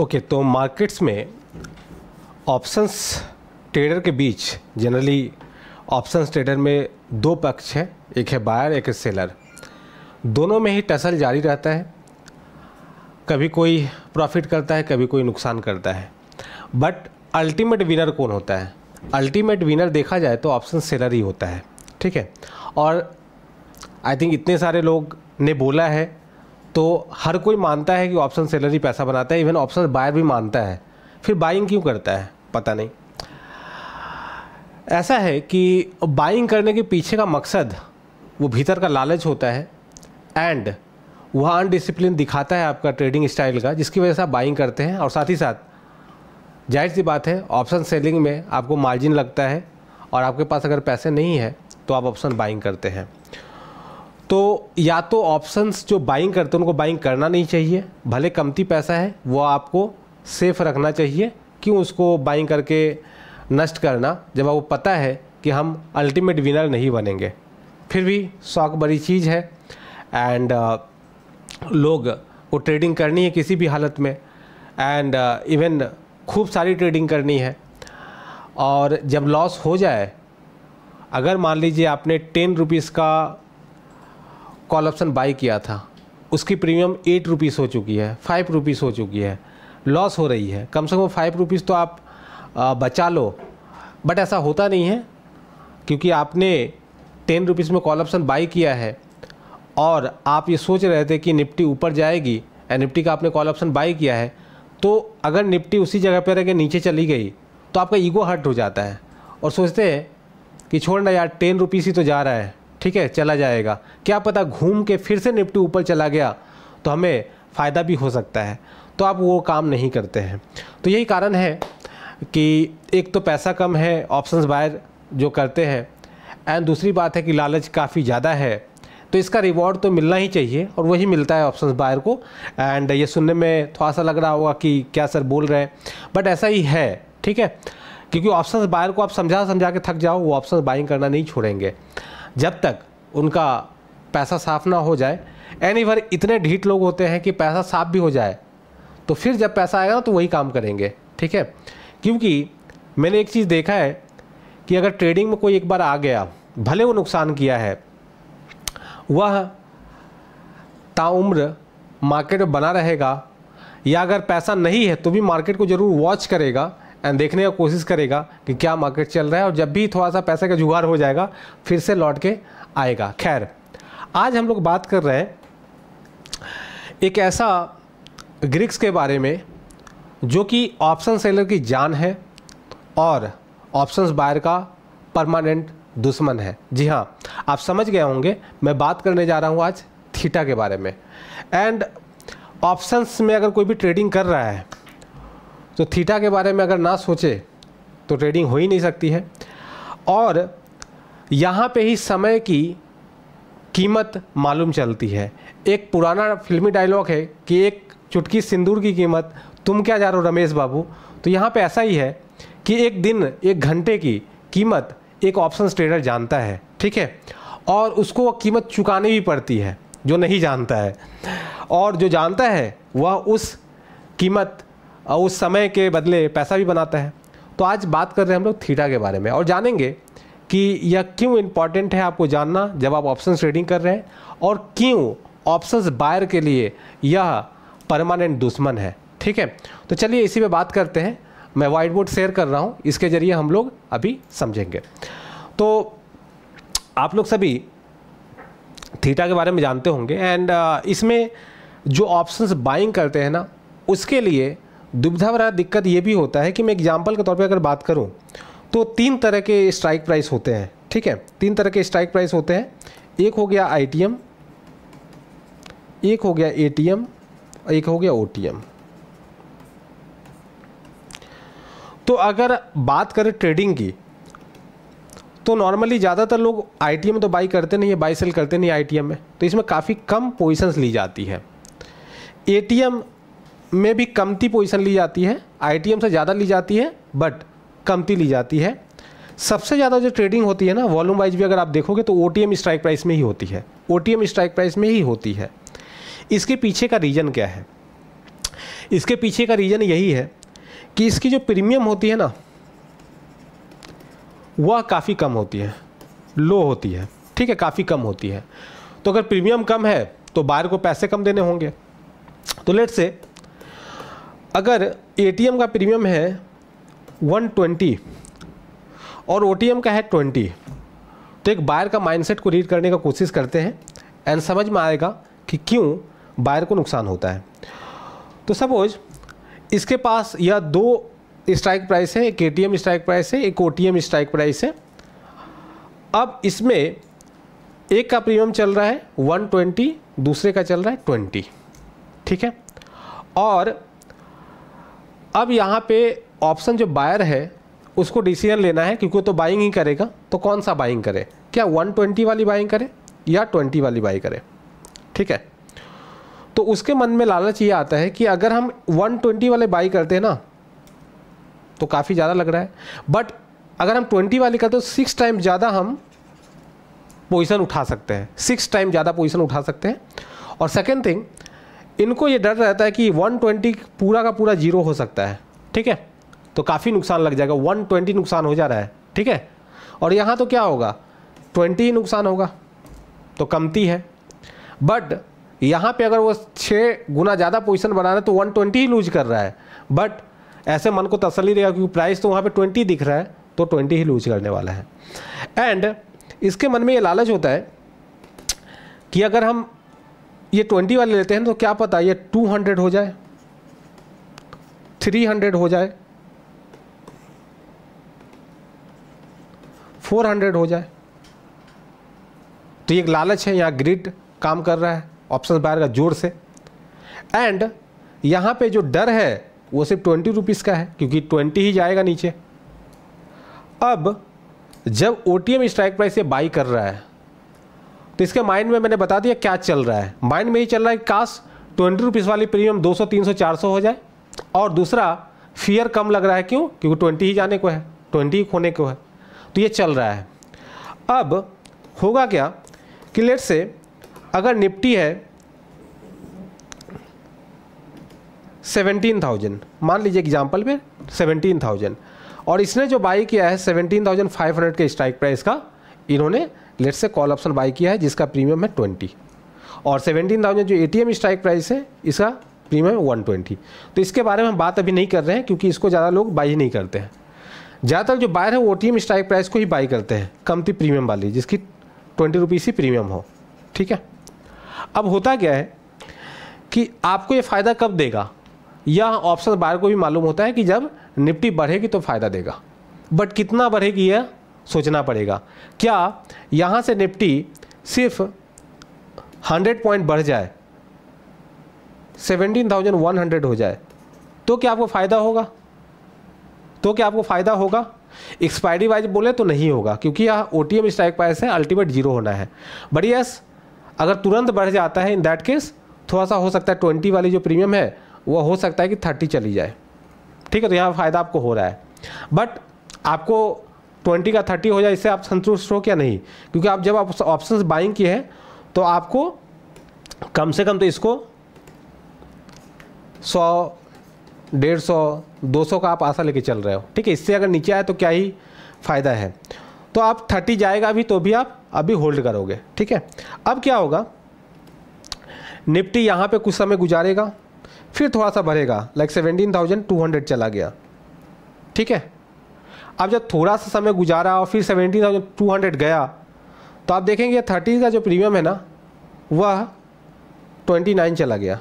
okay तो markets में options trader के बीच जनरली ऑप्शंस ट्रेडर में दो पक्ष हैं एक है बायर एक है सेलर दोनों में ही टसल जारी रहता है कभी कोई प्रॉफिट करता है कभी कोई नुकसान करता है बट अल्टीमेट विनर कौन होता है अल्टीमेट विनर देखा जाए तो ऑप्शन सेलर ही होता है ठीक है और आई थिंक इतने सारे लोग ने बोला है तो हर कोई मानता है कि ऑप्शन सेलर ही पैसा बनाता है इवन ऑप्शन बायर भी मानता है फिर बाइंग क्यों करता है पता नहीं ऐसा है कि बाइंग करने के पीछे का मकसद वो भीतर का लालच होता है एंड वह अनडिसिप्लिन दिखाता है आपका ट्रेडिंग स्टाइल का जिसकी वजह से आप बाइंग करते हैं और साथ ही साथ जाहिर सी बात है ऑप्शन सेलिंग में आपको मार्जिन लगता है और आपके पास अगर पैसे नहीं है तो आप ऑप्शन बाइंग करते हैं तो या तो ऑप्शंस जो बाइंग करते हैं उनको बाइंग करना नहीं चाहिए भले कमती पैसा है वो आपको सेफ रखना चाहिए क्यों उसको बाइंग करके नष्ट करना जब आपको पता है कि हम अल्टीमेट विनर नहीं बनेंगे फिर भी शौक बड़ी चीज़ है एंड uh, लोग को ट्रेडिंग करनी है किसी भी हालत में एंड इवन uh, खूब सारी ट्रेडिंग करनी है और जब लॉस हो जाए अगर मान लीजिए आपने टेन रुपीज़ का कॉल ऑप्शन बाई किया था उसकी प्रीमियम एट रुपीज़ हो चुकी है फाइव रुपीज़ हो चुकी है लॉस हो रही है कम से कम फाइव रुपीज़ तो आप बचा लो बट ऐसा होता नहीं है क्योंकि आपने टेन रुपीज़ में कॉल ऑप्शन बाई किया है और आप ये सोच रहे थे कि निफ्टी ऊपर जाएगी एंड निफ्टी का आपने कॉल ऑप्शन बाई किया है तो अगर निफ्टी उसी जगह पर रहकर नीचे चली गई तो आपका ईगो हर्ट हो जाता है और सोचते हैं कि छोड़ना यार टेन रुपीज़ ही तो जा रहा है ठीक है चला जाएगा क्या पता घूम के फिर से निफ्टी ऊपर चला गया तो हमें फ़ायदा भी हो सकता है तो आप वो काम नहीं करते हैं तो यही कारण है कि एक तो पैसा कम है ऑप्शंस बायर जो करते हैं एंड दूसरी बात है कि लालच काफ़ी ज़्यादा है तो इसका रिवॉर्ड तो मिलना ही चाहिए और वही मिलता है ऑप्शंस बायर को एंड ये सुनने में थोड़ा सा लग रहा होगा कि क्या सर बोल रहे हैं बट ऐसा ही है ठीक है क्योंकि ऑप्शंस बायर को आप समझा समझा के थक जाओ वो ऑप्शंस बाइंग करना नहीं छोड़ेंगे जब तक उनका पैसा साफ ना हो जाए एनी वर इतने ढीट लोग होते हैं कि पैसा साफ भी हो जाए तो फिर जब पैसा आएगा ना तो वही काम करेंगे ठीक है क्योंकि मैंने एक चीज़ देखा है कि अगर ट्रेडिंग में कोई एक बार आ गया भले वो नुकसान किया है वह ताउम्र मार्केट में बना रहेगा या अगर पैसा नहीं है तो भी मार्केट को ज़रूर वॉच करेगा एंड देखने का कोशिश करेगा कि क्या मार्केट चल रहा है और जब भी थोड़ा सा पैसे का जुगाड़ हो जाएगा फिर से लौट के आएगा खैर आज हम लोग बात कर रहे हैं एक ऐसा ग्रिक्स के बारे में जो कि ऑप्शन सेलर की जान है और ऑप्शंस बायर का परमानेंट दुश्मन है जी हाँ आप समझ गए होंगे मैं बात करने जा रहा हूँ आज थीटा के बारे में एंड ऑप्शंस में अगर कोई भी ट्रेडिंग कर रहा है तो थीटा के बारे में अगर ना सोचे तो ट्रेडिंग हो ही नहीं सकती है और यहाँ पे ही समय की कीमत मालूम चलती है एक पुराना फिल्मी डायलॉग है कि एक चुटकी सिंदूर की कीमत तुम क्या जा रहे हो रमेश बाबू तो यहाँ पे ऐसा ही है कि एक दिन एक घंटे की कीमत एक ऑप्शन ट्रेडर जानता है ठीक है और उसको वह कीमत चुकानी भी पड़ती है जो नहीं जानता है और जो जानता है वह उस कीमत और उस समय के बदले पैसा भी बनाता है तो आज बात कर रहे हैं हम लोग थीटा के बारे में और जानेंगे कि यह क्यों इम्पॉर्टेंट है आपको जानना जब आप ऑप्शन ट्रेडिंग कर रहे हैं और क्यों ऑप्शंस बायर के लिए यह परमानेंट दुश्मन है ठीक है तो चलिए इसी पे बात करते हैं मैं वाइट बोर्ड शेयर कर रहा हूँ इसके ज़रिए हम लोग अभी समझेंगे तो आप लोग सभी थीटा के बारे में जानते होंगे एंड uh, इसमें जो ऑप्शंस बाइंग करते हैं ना उसके लिए दुविधा भरा दिक्कत ये भी होता है कि मैं एग्जाम्पल के तौर पर अगर बात करूँ तो तीन तरह के स्ट्राइक प्राइस होते हैं ठीक है तीन तरह के स्ट्राइक प्राइस होते हैं एक हो गया आई एक हो गया ए और एक हो गया ओ तो अगर बात करें ट्रेडिंग की तो नॉर्मली ज़्यादातर लोग आई में तो बाई करते नहीं है बाई सेल करते नहीं आई में तो इसमें काफ़ी कम पोजिशंस ली जाती है ए में भी कमती पोजीशन ली जाती है आई से ज़्यादा ली जाती है बट कमती ली जाती है सबसे ज़्यादा जो ट्रेडिंग होती है ना वॉल्यूम वाइज भी अगर आप देखोगे तो ओ स्ट्राइक प्राइस में ही होती है ओ स्ट्राइक प्राइस में ही होती है इसके पीछे का रीज़न क्या है इसके पीछे का रीज़न यही है कि इसकी जो प्रीमियम होती है ना वह काफ़ी कम होती है लो होती है ठीक है काफ़ी कम होती है तो अगर प्रीमियम कम है तो बायर को पैसे कम देने होंगे तो लेट से अगर ए का प्रीमियम है 120 और ओ का है 20 तो एक बायर का माइंडसेट को रीड करने का कोशिश करते हैं एंड समझ में आएगा कि क्यों बायर को नुकसान होता है तो सपोज इसके पास या दो स्ट्राइक प्राइस है एक ए स्ट्राइक प्राइस है एक ओ स्ट्राइक प्राइस है अब इसमें एक का प्रीमियम चल रहा है 120 दूसरे का चल रहा है 20 ठीक है और अब यहाँ पे ऑप्शन जो बायर है उसको डिसीजन लेना है क्योंकि वो तो बाइंग ही करेगा तो कौन सा बाइंग करे क्या 120 वाली बाइंग करे या 20 वाली बाई करे ठीक है तो उसके मन में लालच ये आता है कि अगर हम 120 वाले बाई करते हैं ना तो काफ़ी ज़्यादा लग रहा है बट अगर हम 20 वाली करते तो सिक्स टाइम ज़्यादा हम पोजिशन उठा सकते हैं सिक्स टाइम ज़्यादा पोजिशन उठा सकते हैं और सेकेंड थिंग इनको ये डर रहता है कि 120 पूरा का पूरा जीरो हो सकता है ठीक है तो काफ़ी नुकसान लग जाएगा 120 नुकसान हो जा रहा है ठीक है और यहाँ तो क्या होगा 20 ही नुकसान होगा तो कमती है बट यहाँ पे अगर वो छः गुना ज़्यादा पोजिशन बना रहे तो 120 ही लूज कर रहा है बट ऐसे मन को तसली रहेगा क्योंकि प्राइस तो वहाँ पर ट्वेंटी दिख रहा है तो ट्वेंटी ही लूज करने वाला है एंड इसके मन में ये लालच होता है कि अगर हम ये ट्वेंटी वाले लेते हैं तो क्या पता ये टू हंड्रेड हो जाए थ्री हंड्रेड हो जाए फोर हंड्रेड हो जाए तो ये एक लालच है यहाँ ग्रिड काम कर रहा है ऑप्शन बाहर का जोर से एंड यहाँ पे जो डर है वो सिर्फ ट्वेंटी रुपीज़ का है क्योंकि ट्वेंटी ही जाएगा नीचे अब जब O T M strike price ये बाई कर रहा है तो इसके माइंड में मैंने बता दिया क्या चल रहा है माइंड में ही चल रहा है काश ट्वेंटी रुपीज़ वाली प्रीमियम दो सौ तीन सौ चार सौ हो जाए और दूसरा फियर कम लग रहा है क्यों क्योंकि ट्वेंटी ही जाने को है ट्वेंटी ही खोने को है तो ये चल रहा है अब होगा क्या कि लेट से अगर निफ्टी है सेवेंटीन थाउजेंड मान लीजिए एग्जाम्पल में सेवनटीन थाउजेंड और इसने जो बाई किया है सेवेंटीन थाउजेंड फाइव हंड्रेड के स्ट्राइक प्राइस का इन्होंने लेट से कॉल ऑप्शन बाई किया है जिसका प्रीमियम है ट्वेंटी और सेवेंटीन थाउजेंड जो ए स्ट्राइक प्राइस है इसका प्रीमियम वन ट्वेंटी तो इसके बारे में हम बात अभी नहीं कर रहे हैं क्योंकि इसको ज़्यादा लोग बाई ही नहीं करते हैं ज़्यादातर जो बायर है वो एम स्ट्राइक प्राइस को ही बाई करते हैं कमती प्रीमियम वाली जिसकी ट्वेंटी रुपीज़ ही प्रीमियम हो ठीक है अब होता क्या है कि आपको ये फ़ायदा कब देगा यह ऑप्शन बायर को भी मालूम होता है कि जब निफ्टी बढ़ेगी तो फ़ायदा देगा बट कितना बढ़ेगी यह सोचना पड़ेगा क्या यहाँ से निफ्टी सिर्फ 100 पॉइंट बढ़ जाए 17,100 हो जाए तो क्या आपको फ़ायदा होगा तो क्या आपको फ़ायदा होगा एक्सपायरी वाइज बोले तो नहीं होगा क्योंकि यह O T M strike price है अल्टीमेट जीरो होना है बट यस अगर तुरंत बढ़ जाता है इन दैट केस थोड़ा सा हो सकता है ट्वेंटी वाली जो प्रीमियम है वह हो सकता है कि थर्टी चली जाए ठीक है तो यहाँ फ़ायदा आपको हो रहा है बट आपको ट्वेंटी का थर्टी हो जाए इससे आप संतुष्ट हो क्या नहीं क्योंकि आप जब आप ऑप्शन बाइंग किए हैं तो आपको कम से कम तो इसको सौ डेढ़ सौ दो सौ का आप आशा लेके चल रहे हो ठीक है इससे अगर नीचे आए तो क्या ही फ़ायदा है तो आप थर्टी जाएगा अभी तो भी आप अभी होल्ड करोगे ठीक है अब क्या होगा निफ्टी यहाँ पे कुछ समय गुजारेगा फिर थोड़ा सा भरेगा like seventeen thousand two hundred चला गया ठीक है अब जब थोड़ा सा समय गुजारा और फिर सेवेंटीन थाउजेंड टू हंड्रेड गया तो आप देखेंगे थर्टी का जो प्रीमियम है ना वह ट्वेंटी नाइन चला गया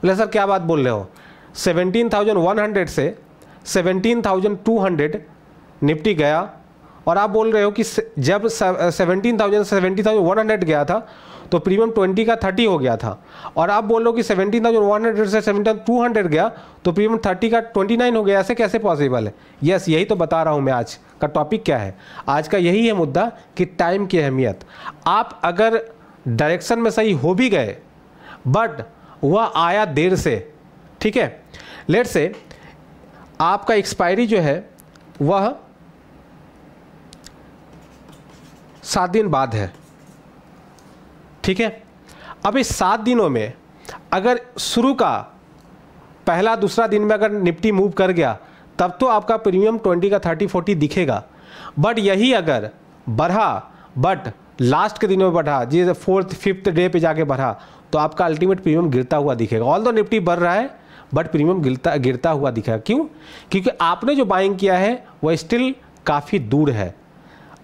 बोले सर क्या बात बोल रहे हो सेवेंटीन थाउजेंड वन हंड्रेड से सेवेंटीन थाउजेंड टू हंड्रेड निपटी गया और आप बोल रहे हो कि जब seventeen thousand seventy thousand one hundred गया था तो प्रीमियम ट्वेंटी का थर्टी हो गया था और आप बोल रहे हो कि सेवेंटीन थाउजेंड वन हंड्रेड से सेवेंटीन टू हंड्रेड गया तो प्रीमियम थर्टी का ट्वेंटी नाइन हो गया ऐसे कैसे पॉसिबल है यस यही तो बता रहा हूँ मैं आज का टॉपिक क्या है आज का यही है मुद्दा कि टाइम की अहमियत आप अगर डायरेक्शन में सही हो भी गए बट वह आया देर से ठीक है लेट से आपका एक्सपायरी जो है वह सात दिन बाद है ठीक है अब इस सात दिनों में अगर शुरू का पहला दूसरा दिन में अगर निफ्टी मूव कर गया तब तो आपका प्रीमियम ट्वेंटी का थर्टी फोर्टी दिखेगा बट यही अगर बढ़ा बट लास्ट के दिनों में बढ़ा जी फोर्थ फिफ्थ डे पे जाके बढ़ा तो आपका अल्टीमेट प्रीमियम गिरता हुआ दिखेगा ऑल दो निफ्टी बढ़ रहा है बट प्रीमियम गिरता गिरता हुआ दिखेगा क्यों क्योंकि आपने जो बाइंग किया है वह स्टिल काफ़ी दूर है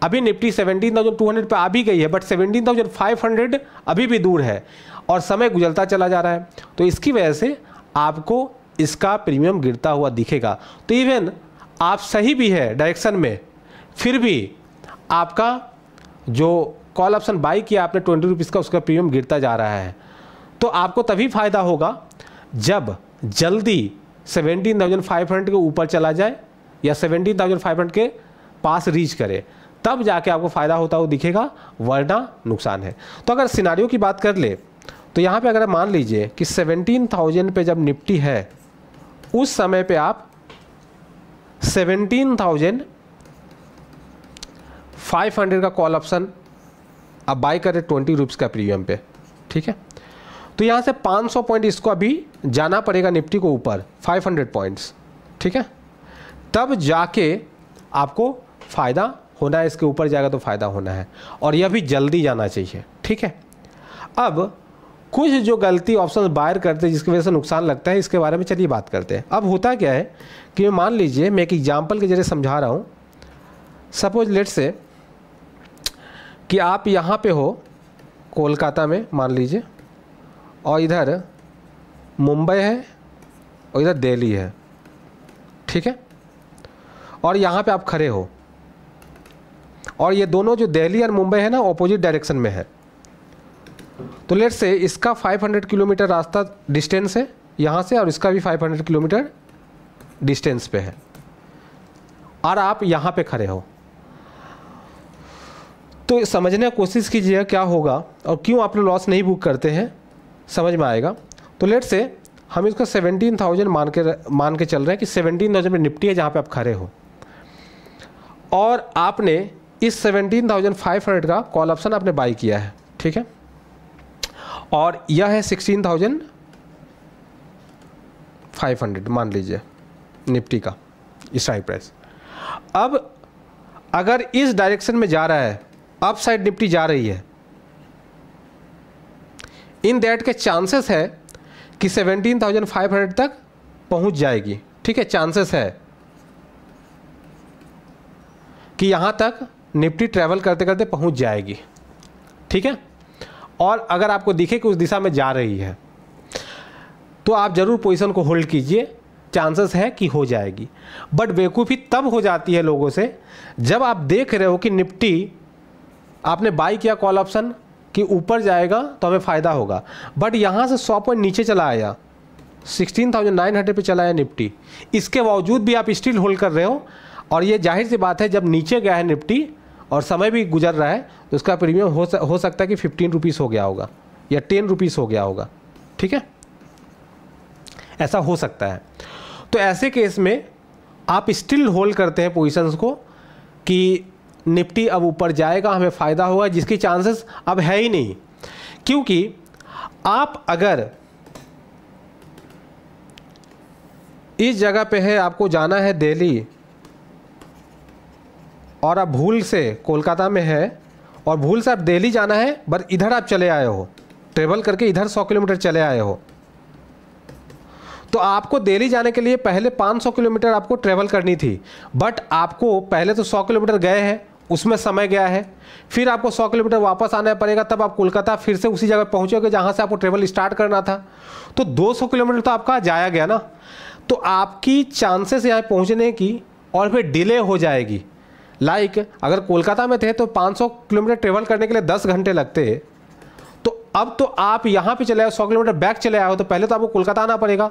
अभी निफ्टी 17,200 पे आ भी गई है बट 17,500 अभी भी दूर है और समय गुजरता चला जा रहा है तो इसकी वजह से आपको इसका प्रीमियम गिरता हुआ दिखेगा तो इवन आप सही भी है डायरेक्शन में फिर भी आपका जो कॉल ऑप्शन बाई किया आपने ट्वेंटी रुपीज़ का उसका प्रीमियम गिरता जा रहा है तो आपको तभी फ़ायदा होगा जब जल्दी सेवेंटीन थाउजेंड फाइव हंड्रेड के ऊपर चला जाए या सेवेंटीन थाउजेंड फाइव हंड्रेड के पास रीच करे तब जाके आपको फ़ायदा होता हुआ दिखेगा वरना नुकसान है तो अगर सिनारियों की बात कर ले तो यहाँ पे अगर मान लीजिए कि 17,000 पे जब निफ्टी है उस समय पे आप 17,500 का कॉल ऑप्शन आप बाई करें ट्वेंटी रुपीज़ का प्रीमियम पे ठीक है तो यहाँ से 500 पॉइंट इसको अभी जाना पड़ेगा निफ्टी को ऊपर 500 पॉइंट्स ठीक है तब जाके आपको फ़ायदा होना है इसके ऊपर जाएगा तो फ़ायदा होना है और यह भी जल्दी जाना चाहिए ठीक है अब कुछ जो गलती ऑप्शन बायर करते हैं जिसकी वजह से नुकसान लगता है इसके बारे में चलिए बात करते हैं अब होता क्या है कि मान लीजिए मैं एक एग्जाम्पल के जरिए समझा रहा हूँ सपोज लेट से कि आप यहाँ पे हो कोलकाता में मान लीजिए और इधर मुंबई है और इधर दिल्ली है ठीक है और यहाँ पे आप खड़े हो और ये दोनों जो दिल्ली और मुंबई है ना अपोजिट डायरेक्शन में है तो लेट से इसका 500 किलोमीटर रास्ता डिस्टेंस है यहाँ से और इसका भी 500 किलोमीटर डिस्टेंस पे है और आप यहाँ पे खड़े हो तो समझने की कोशिश कीजिए क्या होगा और क्यों आप लोग लॉस नहीं बुक करते हैं समझ में आएगा तो लेट से हम इसको सेवनटीन थाउजेंड मान के मान के चल रहे हैं कि सेवनटीन थाउजेंड में निपटी है जहाँ पे आप खड़े हो और आपने इस 17,500 का कॉल ऑप्शन आपने बाई किया है ठीक है और यह है 16,500 मान लीजिए निफ्टी का स्ट्राइक प्राइस अब अगर इस डायरेक्शन में जा रहा है अप साइड निफ्टी जा रही है इन दैट के चांसेस है कि 17,500 तक पहुंच जाएगी ठीक है चांसेस है कि यहां तक निफ्टी ट्रैवल करते करते पहुंच जाएगी ठीक है और अगर आपको दिखे कि उस दिशा में जा रही है तो आप ज़रूर पोजीशन को होल्ड कीजिए चांसेस है कि हो जाएगी बट बेवकूफ़ी तब हो जाती है लोगों से जब आप देख रहे हो कि निफ्टी आपने बाई किया कॉल ऑप्शन कि ऊपर जाएगा तो हमें फ़ायदा होगा बट यहाँ से सौ पॉइंट नीचे चला आया सिक्सटीन थाउजेंड नाइन हंड्रेड पर चला आया निफ्टी इसके बावजूद भी आप स्टिल होल्ड कर रहे हो और ये जाहिर सी बात है जब नीचे गया है निफ्टी और समय भी गुजर रहा है तो उसका प्रीमियम हो, हो सकता है कि फिफ्टीन रुपीज़ हो गया होगा या टेन रुपीज़ हो गया होगा ठीक है ऐसा हो सकता है तो ऐसे केस में आप स्टिल होल्ड करते हैं पोजिशंस को कि निफ्टी अब ऊपर जाएगा हमें फ़ायदा होगा जिसकी चांसेस अब है ही नहीं क्योंकि आप अगर इस जगह पे है आपको जाना है दिल्ली और आप भूल से कोलकाता में है और भूल से आप दिल्ली जाना है बट इधर आप चले आए हो ट्रेवल करके इधर सौ किलोमीटर चले आए हो तो आपको दिल्ली जाने के लिए पहले 500 किलोमीटर आपको ट्रेवल करनी थी बट आपको पहले तो 100 किलोमीटर गए हैं उसमें समय गया है फिर आपको 100 किलोमीटर वापस आना पड़ेगा तब आप कोलकाता फिर से उसी जगह पहुंचोगे जहां से आपको ट्रेवल स्टार्ट करना था तो 200 किलोमीटर तो आपका जाया गया ना तो आपकी चांसेस यहाँ पहुँचने की और फिर डिले हो जाएगी लाइक like, अगर कोलकाता में थे तो 500 किलोमीटर ट्रेवल करने के लिए 10 घंटे लगते तो अब तो आप यहाँ पे चले आओ 100 किलोमीटर बैक चले आए हो तो पहले तो आपको कोलकाता आना पड़ेगा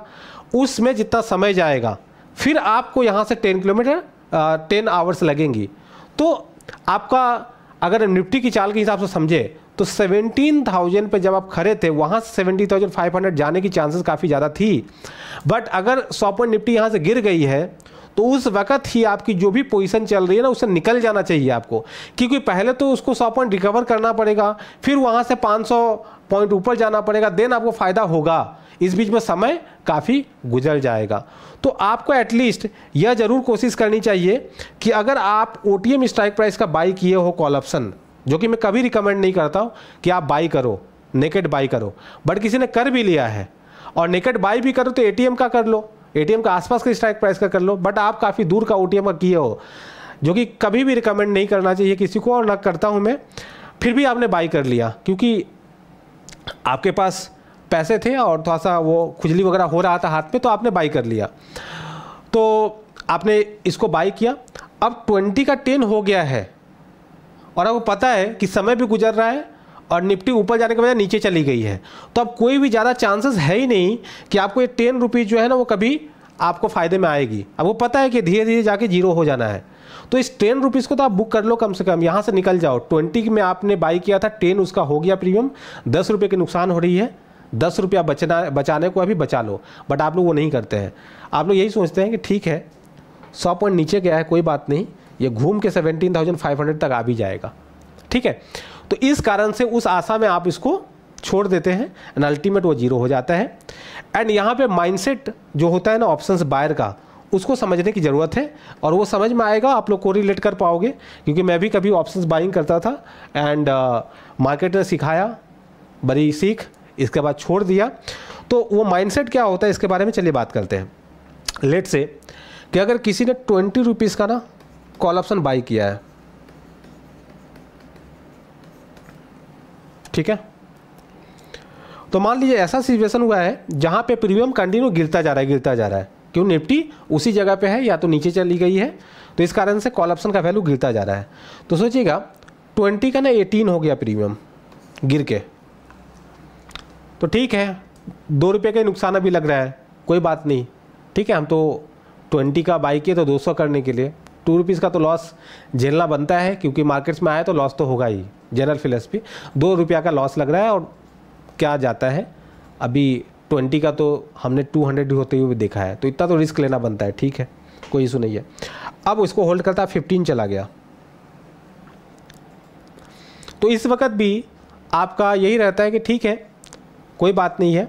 उसमें जितना समय जाएगा फिर आपको यहाँ से 10 किलोमीटर टेन आवर्स लगेंगी तो आपका अगर निफ्टी की चाल के हिसाब से समझे तो 17,000 पर जब आप खड़े थे वहाँ से हंड्रेड जाने की चांसेस काफ़ी ज़्यादा थी बट अगर सौ पॉइंट निफ्टी यहाँ से गिर गई है तो उस वक्त ही आपकी जो भी पोजीशन चल रही है ना उससे निकल जाना चाहिए आपको क्योंकि पहले तो उसको सौ पॉइंट रिकवर करना पड़ेगा फिर वहाँ से पाँच पॉइंट ऊपर जाना पड़ेगा देन आपको फ़ायदा होगा इस बीच में समय काफ़ी गुजर जाएगा तो आपको एटलीस्ट यह ज़रूर कोशिश करनी चाहिए कि अगर आप ओ स्ट्राइक प्राइस का बाई किए हो कॉल ऑप्शन जो कि मैं कभी रिकमेंड नहीं करता हूँ कि आप बाई करो नेकेट बाई करो बट किसी ने कर भी लिया है और नेकेट बाई भी करो तो एटीएम का कर लो एटीएम का आसपास का स्ट्राइक प्राइस का कर लो बट आप काफ़ी दूर का ओ का किए हो जो कि कभी भी रिकमेंड नहीं करना चाहिए किसी को और ना करता हूँ मैं फिर भी आपने बाई कर लिया क्योंकि आपके पास पैसे थे और थोड़ा सा वो खुजली वगैरह हो रहा था हाथ में तो आपने बाई कर लिया तो आपने इसको बाई किया अब ट्वेंटी का टेन हो गया है और आपको पता है कि समय भी गुजर रहा है और निफ्टी ऊपर जाने के बजाय नीचे चली गई है तो अब कोई भी ज़्यादा चांसेस है ही नहीं कि आपको ये टेन रुपीज़ जो है ना वो कभी आपको फ़ायदे में आएगी अब वो पता है कि धीरे धीरे जाके जीरो हो जाना है तो इस टेन रुपीज़ को तो आप बुक कर लो कम से कम यहाँ से निकल जाओ ट्वेंटी में आपने बाई किया था टेन उसका हो गया प्रीमियम दस रुपये की नुकसान हो रही है दस रुपया बचना बचाने को अभी बचा लो बट आप लोग वो नहीं करते हैं आप लोग यही सोचते हैं कि ठीक है सौ पॉइंट नीचे गया है कोई बात नहीं ये घूम के सेवेंटीन थाउजेंड फाइव हंड्रेड तक आ भी जाएगा ठीक है तो इस कारण से उस आशा में आप इसको छोड़ देते हैं एंड अल्टीमेट वो जीरो हो जाता है एंड यहाँ पे माइंडसेट जो होता है ना ऑप्शंस बायर का उसको समझने की ज़रूरत है और वो समझ में आएगा आप लोग को रिलेट कर पाओगे क्योंकि मैं भी कभी ऑप्शन बाइंग करता था एंड मार्केट uh, ने सिखाया बड़ी सीख इसके बाद छोड़ दिया तो वो माइंड क्या होता है इसके बारे में चलिए बात करते हैं लेट से कि अगर किसी ने ट्वेंटी रुपीज़ का ना कॉल ऑप्शन बाई किया है ठीक है तो मान लीजिए ऐसा सिचुएशन हुआ है जहाँ पे प्रीमियम कंटिन्यू गिरता जा रहा है गिरता जा रहा है क्यों निफ्टी उसी जगह पे है या तो नीचे चली गई है तो इस कारण से कॉल ऑप्शन का वैल्यू गिरता जा रहा है तो सोचिएगा ट्वेंटी का ना एटीन हो गया प्रीमियम गिर के तो ठीक है दो रुपये का नुकसान अभी लग रहा है कोई बात नहीं ठीक है हम तो ट्वेंटी का बाई किए तो दो सौ करने के लिए टू रुपीज़ का तो लॉस झेलना बनता है क्योंकि मार्केट्स में आया तो लॉस तो होगा ही जनरल फिलोसफी दो रुपया का लॉस लग रहा है और क्या जाता है अभी ट्वेंटी का तो हमने टू हंड्रेड होते हुए देखा है तो इतना तो रिस्क लेना बनता है ठीक है कोई इशू नहीं है अब उसको होल्ड करता है फिफ्टीन चला गया तो इस वक्त भी आपका यही रहता है कि ठीक है कोई बात नहीं है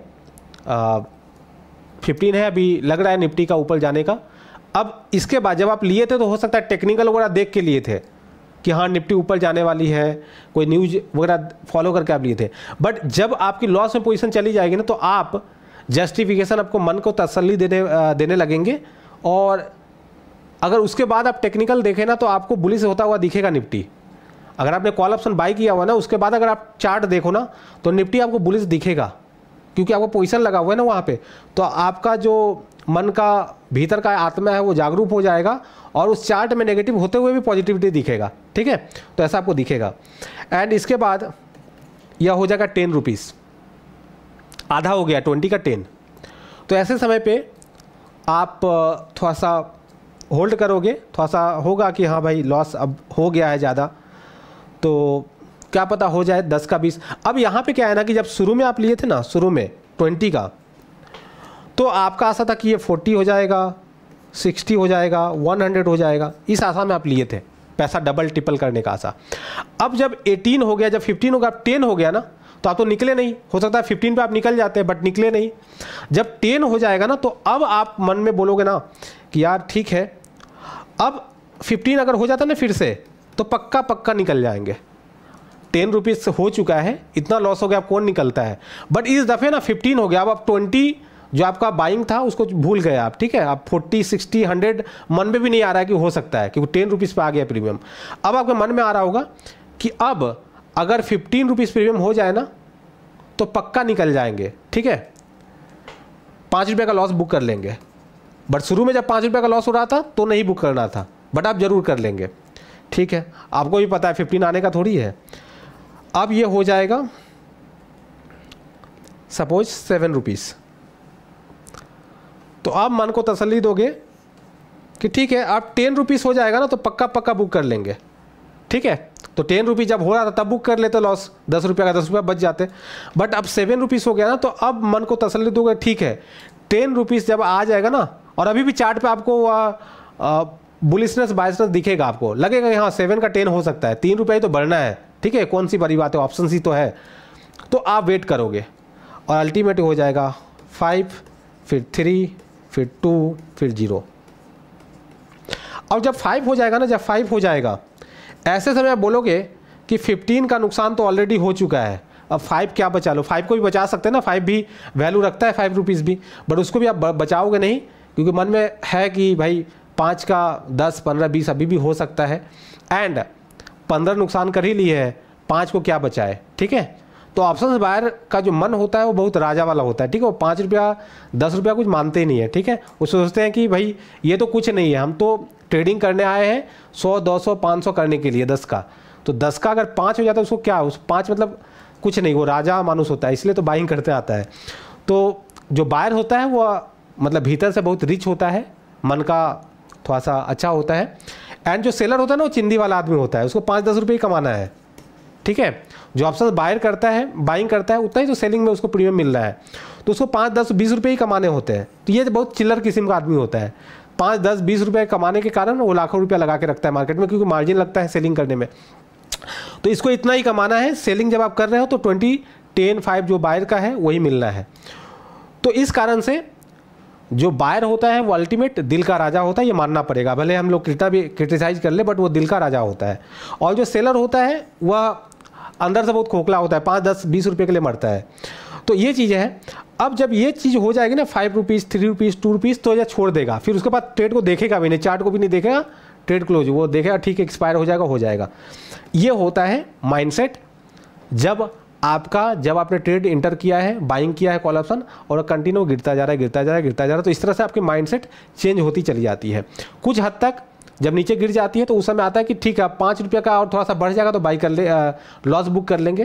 फिफ्टीन है अभी लग रहा है निफ्टी का ऊपर जाने का अब इसके बाद जब आप लिए थे तो हो सकता है टेक्निकल वगैरह देख के लिए थे कि हाँ निफ्टी ऊपर जाने वाली है कोई न्यूज वगैरह फॉलो करके आप लिए थे बट जब आपकी लॉस में पोजीशन चली जाएगी ना तो आप जस्टिफिकेशन आपको मन को तसल्ली देने देने लगेंगे और अगर उसके बाद आप टेक्निकल देखें ना तो आपको बुलिस होता हुआ दिखेगा निफ्टी अगर आपने कॉल ऑप्शन बाई किया हुआ ना उसके बाद अगर आप चार्ट देखो ना तो निफ्टी आपको बुलिस दिखेगा क्योंकि आपको पोजिशन लगा हुआ है ना वहाँ पर तो आपका जो मन का भीतर का आत्मा है वो जागरूक हो जाएगा और उस चार्ट में नेगेटिव होते हुए भी पॉजिटिविटी दिखेगा ठीक है तो ऐसा आपको दिखेगा एंड इसके बाद यह हो जाएगा टेन रुपीज़ आधा हो गया ट्वेंटी का टेन तो ऐसे समय पे आप थोड़ा सा होल्ड करोगे थोड़ा सा होगा कि हाँ भाई लॉस अब हो गया है ज़्यादा तो क्या पता हो जाए दस का बीस अब यहाँ पे क्या है ना कि जब शुरू में आप लिए थे ना शुरू में ट्वेंटी का तो आपका आशा था कि ये फोर्टी हो जाएगा सिक्सटी हो जाएगा वन हंड्रेड हो जाएगा इस आशा में आप लिए थे पैसा डबल ट्रिपल करने का आशा अब जब एटीन हो गया जब फिफ्टीन हो गया अब टेन हो गया ना तो आप तो निकले नहीं हो सकता है फिफ्टीन पे आप निकल जाते हैं बट निकले नहीं जब टेन हो जाएगा ना तो अब आप मन में बोलोगे ना कि यार ठीक है अब फिफ्टीन अगर हो जाता ना फिर से तो पक्का पक्का निकल जाएंगे टेन रुपीज़ हो चुका है इतना लॉस हो गया अब कौन निकलता है बट इस दफ़े ना फिफ्टीन हो गया अब आप ट्वेंटी जो आपका बाइंग था उसको भूल गए आप ठीक है आप फोर्टी सिक्सटी हंड्रेड मन में भी नहीं आ रहा है कि हो सकता है क्योंकि टेन रुपीज़ पर आ गया प्रीमियम अब आपके मन में आ रहा होगा कि अब अगर फिफ्टीन रुपीज़ प्रीमियम हो जाए ना तो पक्का निकल जाएंगे ठीक है पाँच रुपये का लॉस बुक कर लेंगे बट शुरू में जब पाँच रुपये का लॉस हो रहा था तो नहीं बुक करना था बट आप ज़रूर कर लेंगे ठीक है आपको भी पता है फिफ्टीन आने का थोड़ी है अब ये हो जाएगा सपोज सेवन रुपीज़ तो आप मन को तसली दोगे कि ठीक है आप टेन रुपीस हो जाएगा ना तो पक्का पक्का बुक कर लेंगे ठीक है तो टेन रुपीज़ जब हो रहा था तब बुक कर लेते लॉस दस रुपये का दस रुपया बच जाते बट अब सेवन रुपीज़ हो गया ना तो अब मन को तसली दोगे ठीक है टेन रुपीज़ जब आ जाएगा ना और अभी भी चार्ट पे आपको बुलिसनेस बायसनेस दिखेगा आपको लगेगा कि हाँ सेवन का टेन हो सकता है तीन रुपये तो बढ़ना है ठीक है कौन सी बड़ी बात है ऑप्शन सी तो है तो आप वेट करोगे और अल्टीमेट हो जाएगा फाइव फिर थ्री फिर टू फिर जीरो अब जब फाइव हो जाएगा ना जब फाइव हो जाएगा ऐसे समय आप बोलोगे कि फिफ्टीन का नुकसान तो ऑलरेडी हो चुका है अब फाइव क्या बचा लो फाइव को भी बचा सकते हैं ना फाइव भी वैल्यू रखता है फाइव रुपीज़ भी बट उसको भी आप बचाओगे नहीं क्योंकि मन में है कि भाई पाँच का दस पंद्रह बीस अभी भी हो सकता है एंड पंद्रह नुकसान कर ही लिए है पाँच को क्या बचाए ठीक है तो ऑप्शन से का जो मन होता है वो बहुत राजा वाला होता है ठीक है वो पाँच रुपया दस रुपया कुछ मानते ही नहीं है ठीक है वो सोचते हैं कि भाई ये तो कुछ नहीं है हम तो ट्रेडिंग करने आए हैं सौ दो सौ पाँच सौ करने के लिए दस का तो दस का अगर पाँच हो जाता है उसको क्या उस पाँच मतलब कुछ नहीं वो राजा मानुस होता है इसलिए तो बाइंग करते आता है तो जो बायर होता है वो मतलब भीतर से बहुत रिच होता है मन का थोड़ा सा अच्छा होता है एंड जो सेलर होता है ना वो चिंदी वाला आदमी होता है उसको पाँच दस रुपये कमाना है ठीक है जो ऑप्शन बायर करता है बाइंग करता है उतना ही तो सेलिंग में उसको प्रीमियम मिल रहा है तो उसको पाँच दस बीस रुपये ही कमाने होते हैं तो ये बहुत चिल्लर किस्म का आदमी होता है पाँच दस बीस रुपये कमाने के कारण वो लाखों रुपया लगा के रखता है मार्केट में क्योंकि मार्जिन लगता है सेलिंग करने में तो इसको इतना ही कमाना है सेलिंग जब आप कर रहे हो तो ट्वेंटी टेन फाइव जो बायर का है वही मिलना है तो इस कारण से जो बायर होता है वो अल्टीमेट दिल का राजा होता है ये मानना पड़ेगा भले हम लोग क्रिटा भी क्रिटिसाइज कर ले बट वो दिल का राजा होता है और जो सेलर होता है वह अंदर से बहुत खोखला होता है पाँच दस बीस रुपये के लिए मरता है तो ये चीज़ें हैं अब जब ये चीज़ हो जाएगी ना five rupees three rupees two rupees तो यह छोड़ देगा फिर उसके बाद ट्रेड को देखेगा भी नहीं चार्ट को भी नहीं देखेगा ट्रेड क्लोज वो देखेगा ठीक है एक्सपायर हो जाएगा हो जाएगा ये होता है माइंडसेट जब आपका जब आपने ट्रेड इंटर किया है बाइंग किया है कॉल ऑप्शन और कंटिन्यू गिरता जा रहा है गिरता जा रहा है गिरता जा रहा है तो इस तरह से आपकी माइंडसेट चेंज होती चली जाती है कुछ हद तक जब नीचे गिर जाती है तो उस समय आता है कि ठीक है पाँच रुपये का और थोड़ा सा बढ़ जाएगा तो बाई कर ले लॉस बुक कर लेंगे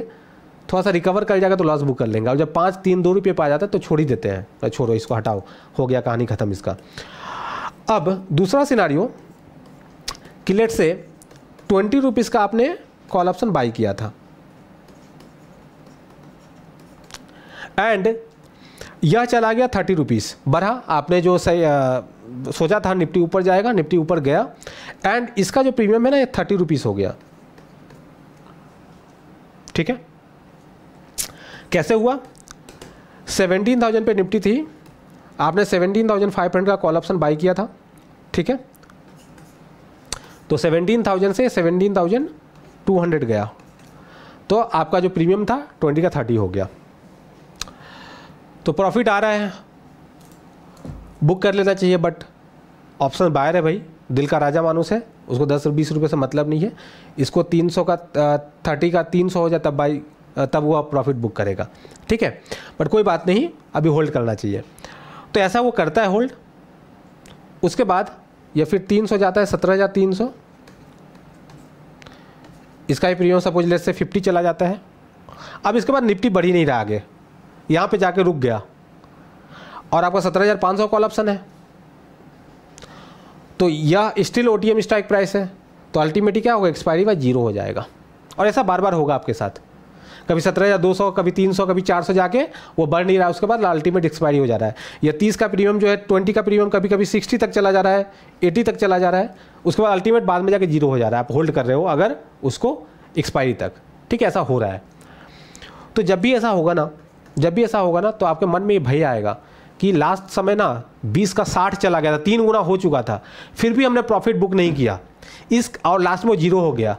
थोड़ा सा रिकवर कर जाएगा तो लॉस बुक कर लेंगे और जब पाँच तीन दो रुपये पा जाता है तो छोड़ ही देते हैं छोड़ो इसको हटाओ हो गया कहानी ख़त्म इसका अब दूसरा सिनारियो कि लेट से ट्वेंटी रुपीज़ का आपने कॉल ऑप्शन बाई किया था एंड यह चला गया थर्टी रुपीज़ बढ़ा आपने जो सही सोचा था निफ्टी ऊपर जाएगा निफ्टी ऊपर गया एंड इसका जो प्रीमियम है ना ये थर्टी रुपीज़ हो गया ठीक है कैसे हुआ सेवनटीन थाउजेंड पे निफ्टी थी आपने सेवनटीन थाउजेंड फाइव हंड्रेड का कॉल ऑप्शन बाई किया था ठीक है तो सेवनटीन थाउजेंड से सेवनटीन थाउजेंड टू हंड्रेड गया तो आपका जो प्रीमियम था ट्वेंटी का थर्टी हो गया तो प्रॉफिट आ रहा है बुक कर लेना चाहिए बट ऑप्शन बाहर है भाई दिल का राजा मानूस है उसको दस बीस रुपये से मतलब नहीं है इसको तीन सौ का थर्टी का तीन सौ हो जाए तब बाई तब वो प्रॉफिट बुक करेगा ठीक है बट कोई बात नहीं अभी होल्ड करना चाहिए तो ऐसा वो करता है होल्ड उसके बाद या फिर तीन सौ जाता है सत्रह हज़ार तीन सौ इसका ही premium suppose let say fifty चला जाता है अब इसके बाद निफ्टी बढ़ ही नहीं रहा आगे यहाँ पे जाके रुक गया और आपका सत्रह हज़ार पाँच सौ कॉल ऑप्शन है तो यह still O T strike price है तो अल्टीमेटली क्या होगा एक्सपायरी बाय जीरो हो जाएगा और ऐसा बार बार होगा आपके साथ कभी सत्रह हज़ार दो सौ कभी तीन सौ कभी चार सौ जाके वो बढ़ नहीं रहा है उसके बाद अल्टीमेट एक्सपायरी हो जा रहा है या तीस का प्रीमियम जो है ट्वेंटी का प्रीमियम कभी कभी सिक्सटी तक चला जा रहा है एटी तक चला जा रहा है उसके बाद अल्टीमेट बाद में जाके जीरो हो जा रहा है आप होल्ड कर रहे हो अगर उसको एक्सपायरी तक ठीक है ऐसा हो रहा है तो जब भी ऐसा होगा ना जब भी ऐसा होगा ना तो आपके मन में ये भय आएगा कि लास्ट समय ना 20 का 60 चला गया था तीन गुना हो चुका था फिर भी हमने प्रॉफिट बुक नहीं किया इस और लास्ट में वो जीरो हो गया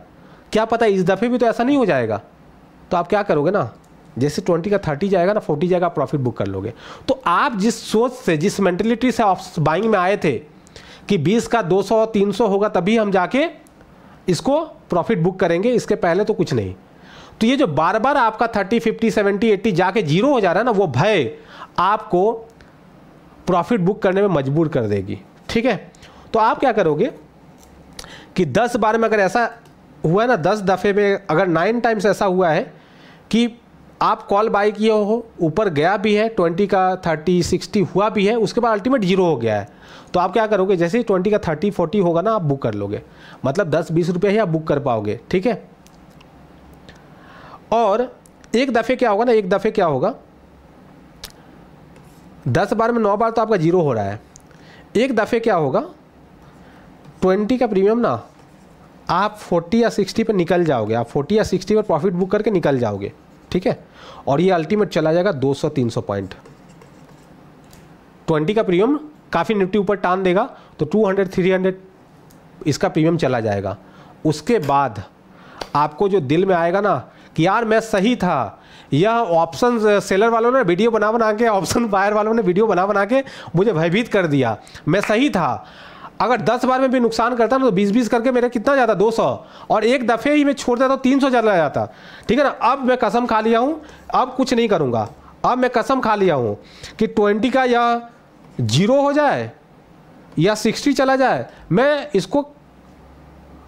क्या पता इस दफ़े भी तो ऐसा नहीं हो जाएगा तो आप क्या करोगे ना जैसे ट्वेंटी का थर्टी जाएगा ना फोर्टी जाएगा प्रॉफिट बुक कर लोगे तो आप जिस सोच से जिस मैंटेलिटी से आप बाइंग में आए थे कि बीस का दो सौ तीन सौ होगा तभी हम जाके इसको प्रॉफिट बुक करेंगे इसके पहले तो कुछ नहीं तो ये जो बार बार आपका थर्टी फिफ्टी सेवेंटी एट्टी जाके जीरो हो जा रहा है ना वो भय आपको प्रॉफिट बुक करने में मजबूर कर देगी ठीक है तो आप क्या करोगे कि दस बार में अगर ऐसा हुआ है ना दस दफ़े में अगर नाइन टाइम्स ऐसा हुआ है कि आप कॉल बाई किए हो ऊपर गया भी है ट्वेंटी का थर्टी सिक्सटी हुआ भी है उसके बाद अल्टीमेट जीरो हो गया है तो आप क्या करोगे जैसे ही ट्वेंटी का थर्टी फोर्टी होगा ना आप बुक कर लोगे मतलब दस बीस रुपये ही आप बुक कर पाओगे ठीक है और एक दफ़े क्या होगा ना एक दफ़े क्या होगा दस बार में नौ बार तो आपका जीरो हो रहा है एक दफ़े क्या होगा ट्वेंटी का प्रीमियम ना आप फोर्टी या सिक्सटी पर निकल जाओगे आप फोर्टी या सिक्सटी पर प्रॉफिट बुक करके निकल जाओगे ठीक है और ये अल्टीमेट चला जाएगा दो सौ तीन सौ पॉइंट ट्वेंटी का प्रीमियम काफ़ी निफ्टी ऊपर टान देगा तो टू हंड्रेड थ्री हंड्रेड इसका प्रीमियम चला जाएगा उसके बाद आपको जो दिल में आएगा ना कि यार मैं सही था यह ऑप्शन सेलर वालों ने वीडियो बना बना के ऑप्शन बायर वालों ने वीडियो बना बना के मुझे भयभीत कर दिया मैं सही था अगर दस बार में भी नुकसान करता ना तो बीस बीस करके मेरा कितना जाता दो सौ और एक दफ़े ही मैं छोड़ देता तो तीन सौ चला जाता ठीक है ना अब मैं कसम खा लिया हूँ अब कुछ नहीं करूँगा अब मैं कसम खा लिया हूँ कि ट्वेंटी का या जीरो हो जाए या सिक्सटी चला जाए मैं इसको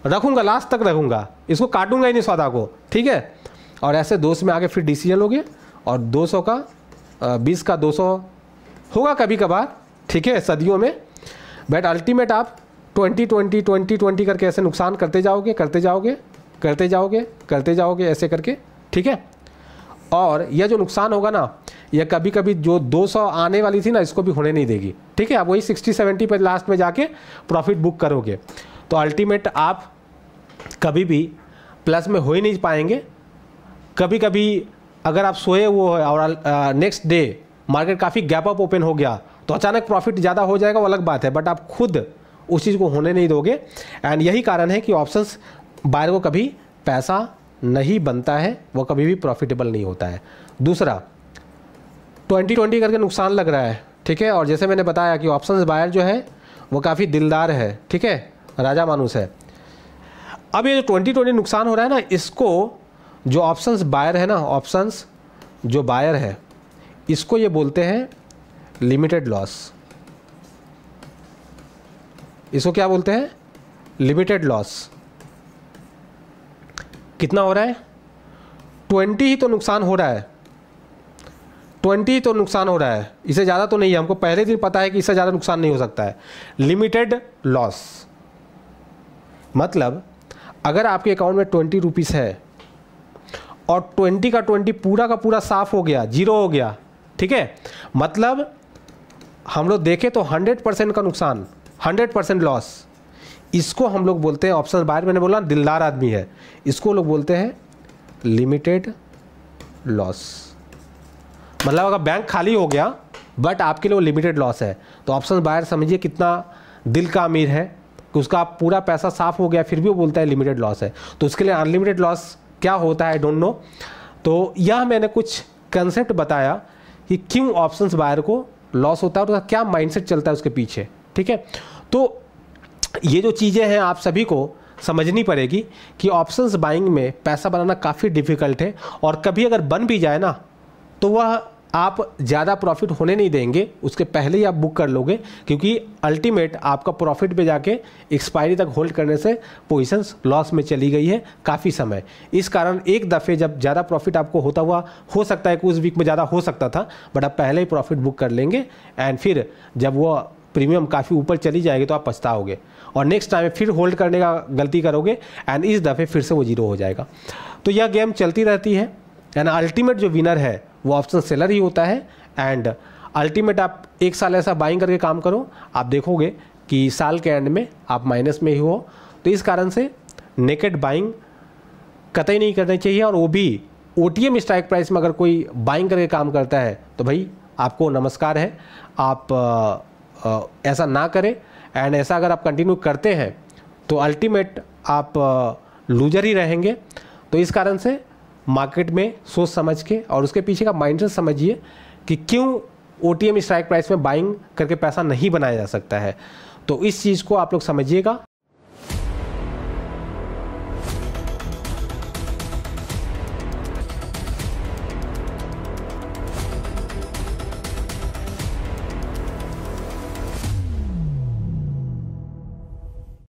रखूँगा लास्ट तक रखूँगा इसको काटूंगा ही नहीं सौदा को ठीक है और ऐसे दो में आगे फिर डिसीजन लोगे और 200 का बीस का 200 होगा कभी कभार ठीक है सदियों में बट अल्टीमेट आप ट्वेंटी 20 20 20 करके ऐसे नुकसान करते जाओगे करते जाओगे करते जाओगे करते जाओगे ऐसे करके ठीक है और यह जो नुकसान होगा ना यह कभी कभी जो 200 आने वाली थी ना इसको भी होने नहीं देगी ठीक है आप वही 60 70 पर लास्ट में जाके प्रॉफिट बुक करोगे तो अल्टीमेट आप कभी भी प्लस में हो ही नहीं पाएंगे कभी कभी अगर आप सोए हुए हो और नेक्स्ट डे मार्केट काफ़ी गैप अप ओपन हो गया तो अचानक प्रॉफिट ज़्यादा हो जाएगा वो अलग बात है बट आप खुद उस चीज़ को होने नहीं दोगे एंड यही कारण है कि ऑप्शंस बायर को कभी पैसा नहीं बनता है वो कभी भी प्रॉफिटेबल नहीं होता है दूसरा ट्वेंटी ट्वेंटी करके नुकसान लग रहा है ठीक है और जैसे मैंने बताया कि ऑप्शन बायर जो है वो काफ़ी दिलदार है ठीक है राजा मानूस है अब ये जो ट्वेंटी ट्वेंटी नुकसान हो रहा है ना इसको जो ऑप्शंस बायर है ना ऑप्शंस जो बायर है इसको ये बोलते हैं लिमिटेड लॉस इसको क्या बोलते हैं लिमिटेड लॉस कितना हो रहा है ट्वेंटी ही तो नुकसान हो रहा है ट्वेंटी ही तो नुकसान हो रहा है इसे ज़्यादा तो नहीं है हमको पहले दिन पता है कि इससे ज़्यादा नुकसान नहीं हो सकता है लिमिटेड लॉस मतलब अगर आपके अकाउंट में ट्वेंटी रुपीज़ है और 20 का 20 पूरा का पूरा साफ हो गया जीरो हो गया ठीक है मतलब हम लोग देखें तो 100 परसेंट का नुकसान 100 परसेंट लॉस इसको हम लोग बोलते हैं ऑप्शन बाहर मैंने बोला दिलदार आदमी है इसको लोग बोलते हैं लिमिटेड लॉस मतलब अगर बैंक खाली हो गया बट आपके लिए वो लिमिटेड लॉस है तो ऑप्शन बाहर समझिए कितना दिल का अमीर है कि उसका पूरा पैसा साफ हो गया फिर भी वो बोलता है लिमिटेड लॉस है तो उसके लिए अनलिमिटेड लॉस क्या होता है डोंट नो तो यह मैंने कुछ कंसेप्ट बताया कि क्यों ऑप्शंस बायर को लॉस होता है और क्या माइंडसेट चलता है उसके पीछे ठीक है तो ये जो चीज़ें हैं आप सभी को समझनी पड़ेगी कि ऑप्शंस बाइंग में पैसा बनाना काफ़ी डिफ़िकल्ट है और कभी अगर बन भी जाए ना तो वह आप ज़्यादा प्रॉफिट होने नहीं देंगे उसके पहले ही आप बुक कर लोगे क्योंकि अल्टीमेट आपका प्रॉफिट पे जाके एक्सपायरी तक होल्ड करने से पोजिशंस लॉस में चली गई है काफ़ी समय इस कारण एक दफ़े जब ज़्यादा प्रॉफिट आपको होता हुआ हो सकता है कि उस वीक में ज़्यादा हो सकता था बट आप पहले ही प्रॉफिट बुक कर लेंगे एंड फिर जब वो प्रीमियम काफ़ी ऊपर चली जाएगी तो आप पछताओगे और नेक्स्ट टाइम फिर होल्ड करने का गलती करोगे एंड इस दफ़े फिर से वो जीरो हो जाएगा तो यह गेम चलती रहती है एंड अल्टीमेट जो विनर है वो ऑप्शन सेलर ही होता है एंड अल्टीमेट आप एक साल ऐसा बाइंग करके काम करो आप देखोगे कि साल के एंड में आप माइनस में ही हो तो इस कारण से नेकेट बाइंग कतई नहीं करनी चाहिए और वो भी ओ स्ट्राइक प्राइस में अगर कोई बाइंग करके काम करता है तो भाई आपको नमस्कार है आप आ, आ, ऐसा ना करें एंड ऐसा अगर आप कंटिन्यू करते हैं तो अल्टीमेट आप लूजर ही रहेंगे तो इस कारण से मार्केट में सोच समझ के और उसके पीछे का माइंड समझिए कि क्यों O T M strike price में बाइंग करके पैसा नहीं बनाया जा सकता है तो इस चीज़ को आप लोग समझिएगा